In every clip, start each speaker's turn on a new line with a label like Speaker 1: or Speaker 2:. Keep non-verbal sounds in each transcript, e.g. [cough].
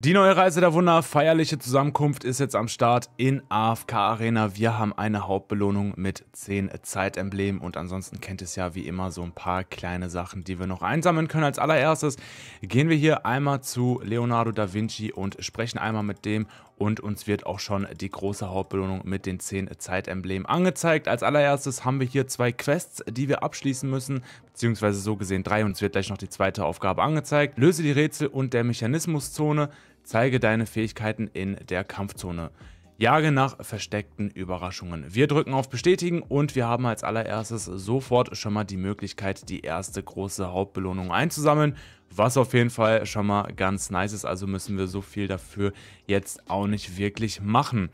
Speaker 1: Die neue Reise der Wunder, feierliche Zusammenkunft ist jetzt am Start in AFK Arena. Wir haben eine Hauptbelohnung mit 10 Zeitemblemen und ansonsten kennt es ja wie immer so ein paar kleine Sachen, die wir noch einsammeln können. Als allererstes gehen wir hier einmal zu Leonardo da Vinci und sprechen einmal mit dem und uns wird auch schon die große Hauptbelohnung mit den 10 Zeitemblemen angezeigt. Als allererstes haben wir hier zwei Quests, die wir abschließen müssen, beziehungsweise so gesehen drei und es wird gleich noch die zweite Aufgabe angezeigt. Löse die Rätsel und der Mechanismuszone, zeige deine Fähigkeiten in der Kampfzone. Jage nach versteckten Überraschungen. Wir drücken auf Bestätigen und wir haben als allererstes sofort schon mal die Möglichkeit, die erste große Hauptbelohnung einzusammeln, was auf jeden Fall schon mal ganz nice ist, also müssen wir so viel dafür jetzt auch nicht wirklich machen.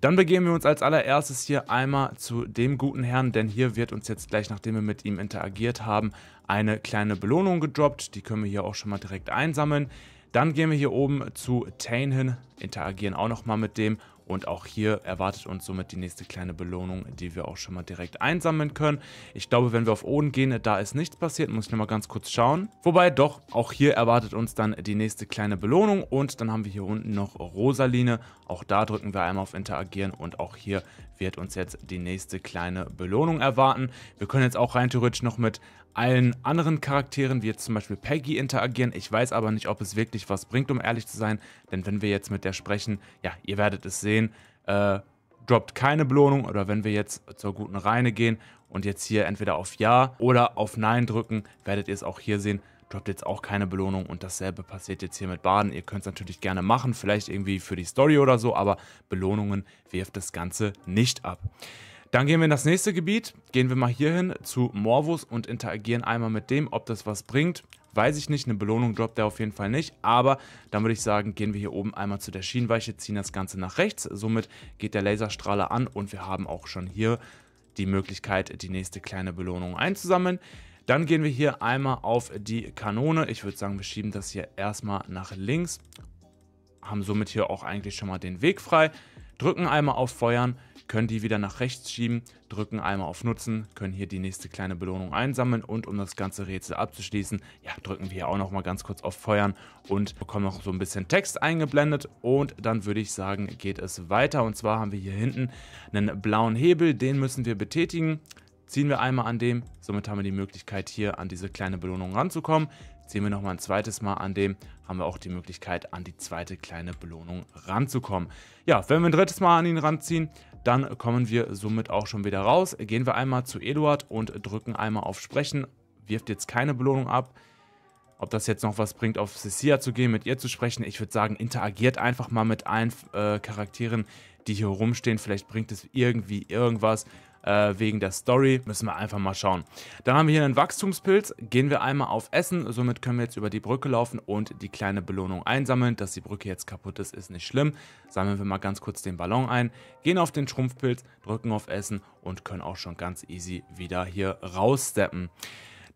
Speaker 1: Dann begeben wir uns als allererstes hier einmal zu dem guten Herrn, denn hier wird uns jetzt gleich, nachdem wir mit ihm interagiert haben, eine kleine Belohnung gedroppt, die können wir hier auch schon mal direkt einsammeln. Dann gehen wir hier oben zu Tain hin, interagieren auch nochmal mit dem und auch hier erwartet uns somit die nächste kleine Belohnung, die wir auch schon mal direkt einsammeln können. Ich glaube, wenn wir auf Oden gehen, da ist nichts passiert. Muss ich nochmal ganz kurz schauen. Wobei doch, auch hier erwartet uns dann die nächste kleine Belohnung. Und dann haben wir hier unten noch Rosaline. Auch da drücken wir einmal auf Interagieren. Und auch hier wird uns jetzt die nächste kleine Belohnung erwarten. Wir können jetzt auch rein theoretisch noch mit allen anderen Charakteren, wie jetzt zum Beispiel Peggy, interagieren. Ich weiß aber nicht, ob es wirklich was bringt, um ehrlich zu sein. Denn wenn wir jetzt mit der sprechen, ja, ihr werdet es sehen, sehen, äh, droppt keine Belohnung oder wenn wir jetzt zur guten Reine gehen und jetzt hier entweder auf Ja oder auf Nein drücken, werdet ihr es auch hier sehen, droppt jetzt auch keine Belohnung und dasselbe passiert jetzt hier mit Baden. Ihr könnt es natürlich gerne machen, vielleicht irgendwie für die Story oder so, aber Belohnungen wirft das Ganze nicht ab. Dann gehen wir in das nächste Gebiet, gehen wir mal hier hin zu Morvus und interagieren einmal mit dem, ob das was bringt. Weiß ich nicht, eine Belohnung droppt er auf jeden Fall nicht, aber dann würde ich sagen, gehen wir hier oben einmal zu der Schienenweiche, ziehen das Ganze nach rechts, somit geht der Laserstrahler an und wir haben auch schon hier die Möglichkeit, die nächste kleine Belohnung einzusammeln. Dann gehen wir hier einmal auf die Kanone. Ich würde sagen, wir schieben das hier erstmal nach links. Haben somit hier auch eigentlich schon mal den Weg frei drücken einmal auf Feuern, können die wieder nach rechts schieben, drücken einmal auf Nutzen, können hier die nächste kleine Belohnung einsammeln und um das ganze Rätsel abzuschließen, ja, drücken wir hier auch nochmal ganz kurz auf Feuern und bekommen noch so ein bisschen Text eingeblendet und dann würde ich sagen, geht es weiter und zwar haben wir hier hinten einen blauen Hebel, den müssen wir betätigen ziehen wir einmal an dem. Somit haben wir die Möglichkeit, hier an diese kleine Belohnung ranzukommen ziehen wir nochmal ein zweites Mal an dem, haben wir auch die Möglichkeit, an die zweite kleine Belohnung ranzukommen. Ja, wenn wir ein drittes Mal an ihn ranziehen, dann kommen wir somit auch schon wieder raus. Gehen wir einmal zu Eduard und drücken einmal auf Sprechen, wirft jetzt keine Belohnung ab. Ob das jetzt noch was bringt, auf Cecilia zu gehen, mit ihr zu sprechen. Ich würde sagen, interagiert einfach mal mit allen äh, Charakteren, die hier rumstehen. Vielleicht bringt es irgendwie irgendwas äh, wegen der Story. Müssen wir einfach mal schauen. Dann haben wir hier einen Wachstumspilz. Gehen wir einmal auf Essen. Somit können wir jetzt über die Brücke laufen und die kleine Belohnung einsammeln. Dass die Brücke jetzt kaputt ist, ist nicht schlimm. Sammeln wir mal ganz kurz den Ballon ein. Gehen auf den Schrumpfpilz, drücken auf Essen und können auch schon ganz easy wieder hier raussteppen.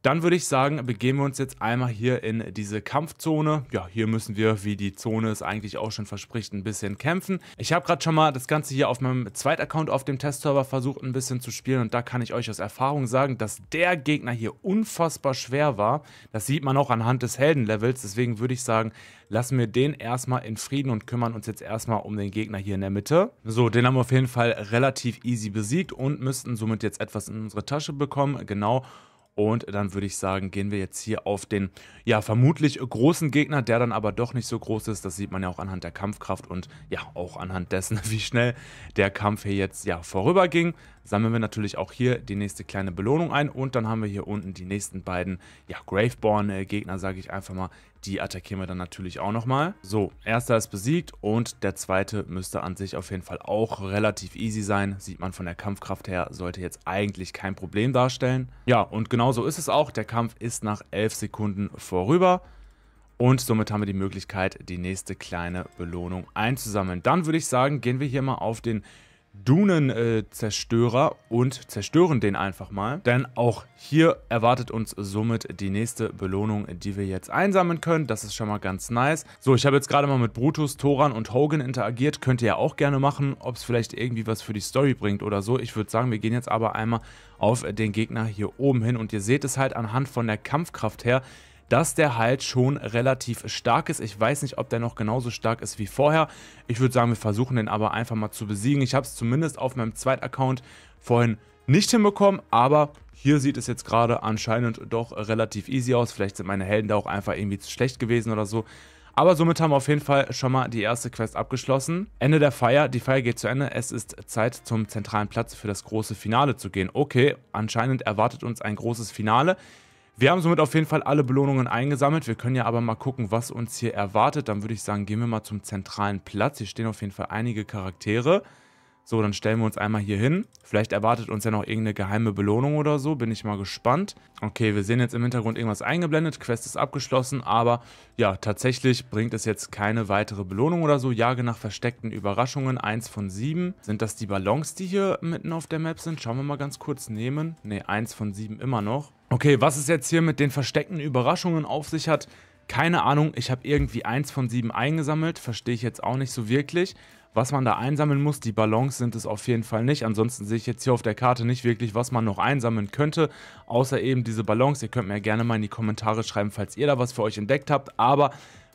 Speaker 1: Dann würde ich sagen, begeben wir uns jetzt einmal hier in diese Kampfzone. Ja, hier müssen wir, wie die Zone es eigentlich auch schon verspricht, ein bisschen kämpfen. Ich habe gerade schon mal das Ganze hier auf meinem Zweitaccount auf dem Testserver versucht, ein bisschen zu spielen. Und da kann ich euch aus Erfahrung sagen, dass der Gegner hier unfassbar schwer war. Das sieht man auch anhand des Heldenlevels. Deswegen würde ich sagen, lassen wir den erstmal in Frieden und kümmern uns jetzt erstmal um den Gegner hier in der Mitte. So, den haben wir auf jeden Fall relativ easy besiegt und müssten somit jetzt etwas in unsere Tasche bekommen. Genau. Und dann würde ich sagen, gehen wir jetzt hier auf den, ja, vermutlich großen Gegner, der dann aber doch nicht so groß ist. Das sieht man ja auch anhand der Kampfkraft und ja, auch anhand dessen, [laughs] wie schnell der Kampf hier jetzt ja vorüberging. Sammeln wir natürlich auch hier die nächste kleine Belohnung ein und dann haben wir hier unten die nächsten beiden, ja, Graveborn-Gegner, sage ich einfach mal, die attackieren wir dann natürlich auch nochmal. So, erster ist besiegt und der zweite müsste an sich auf jeden Fall auch relativ easy sein. Sieht man von der Kampfkraft her, sollte jetzt eigentlich kein Problem darstellen. Ja, und genau so ist es auch. Der Kampf ist nach 11 Sekunden vorüber. Und somit haben wir die Möglichkeit, die nächste kleine Belohnung einzusammeln. Dann würde ich sagen, gehen wir hier mal auf den Dunenzerstörer äh, und zerstören den einfach mal. Denn auch hier erwartet uns somit die nächste Belohnung, die wir jetzt einsammeln können. Das ist schon mal ganz nice. So, ich habe jetzt gerade mal mit Brutus, Thoran und Hogan interagiert. Könnt ihr ja auch gerne machen, ob es vielleicht irgendwie was für die Story bringt oder so. Ich würde sagen, wir gehen jetzt aber einmal auf den Gegner hier oben hin. Und ihr seht es halt anhand von der Kampfkraft her, dass der halt schon relativ stark ist. Ich weiß nicht, ob der noch genauso stark ist wie vorher. Ich würde sagen, wir versuchen den aber einfach mal zu besiegen. Ich habe es zumindest auf meinem zweiten Account vorhin nicht hinbekommen, aber hier sieht es jetzt gerade anscheinend doch relativ easy aus. Vielleicht sind meine Helden da auch einfach irgendwie zu schlecht gewesen oder so. Aber somit haben wir auf jeden Fall schon mal die erste Quest abgeschlossen. Ende der Feier. Die Feier geht zu Ende. Es ist Zeit, zum zentralen Platz für das große Finale zu gehen. Okay, anscheinend erwartet uns ein großes Finale. Wir haben somit auf jeden Fall alle Belohnungen eingesammelt. Wir können ja aber mal gucken, was uns hier erwartet. Dann würde ich sagen, gehen wir mal zum zentralen Platz. Hier stehen auf jeden Fall einige Charaktere. So, dann stellen wir uns einmal hier hin. Vielleicht erwartet uns ja noch irgendeine geheime Belohnung oder so. Bin ich mal gespannt. Okay, wir sehen jetzt im Hintergrund irgendwas eingeblendet. Quest ist abgeschlossen. Aber ja, tatsächlich bringt es jetzt keine weitere Belohnung oder so. Jage nach versteckten Überraschungen. Eins von sieben. Sind das die Ballons, die hier mitten auf der Map sind? Schauen wir mal ganz kurz nehmen. Ne, eins von sieben immer noch. Okay, was es jetzt hier mit den versteckten Überraschungen auf sich hat, keine Ahnung, ich habe irgendwie eins von sieben eingesammelt, verstehe ich jetzt auch nicht so wirklich. Was man da einsammeln muss, die Ballons sind es auf jeden Fall nicht. Ansonsten sehe ich jetzt hier auf der Karte nicht wirklich, was man noch einsammeln könnte, außer eben diese Ballons. Ihr könnt mir ja gerne mal in die Kommentare schreiben, falls ihr da was für euch entdeckt habt. Aber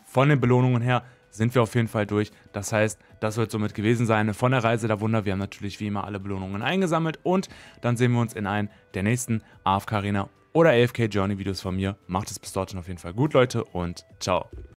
Speaker 1: von den Belohnungen her sind wir auf jeden Fall durch. Das heißt, das wird somit gewesen sein von der Reise der Wunder. Wir haben natürlich wie immer alle Belohnungen eingesammelt und dann sehen wir uns in einem der nächsten AFK Arena oder AFK Journey Videos von mir. Macht es bis dorthin auf jeden Fall gut, Leute und ciao.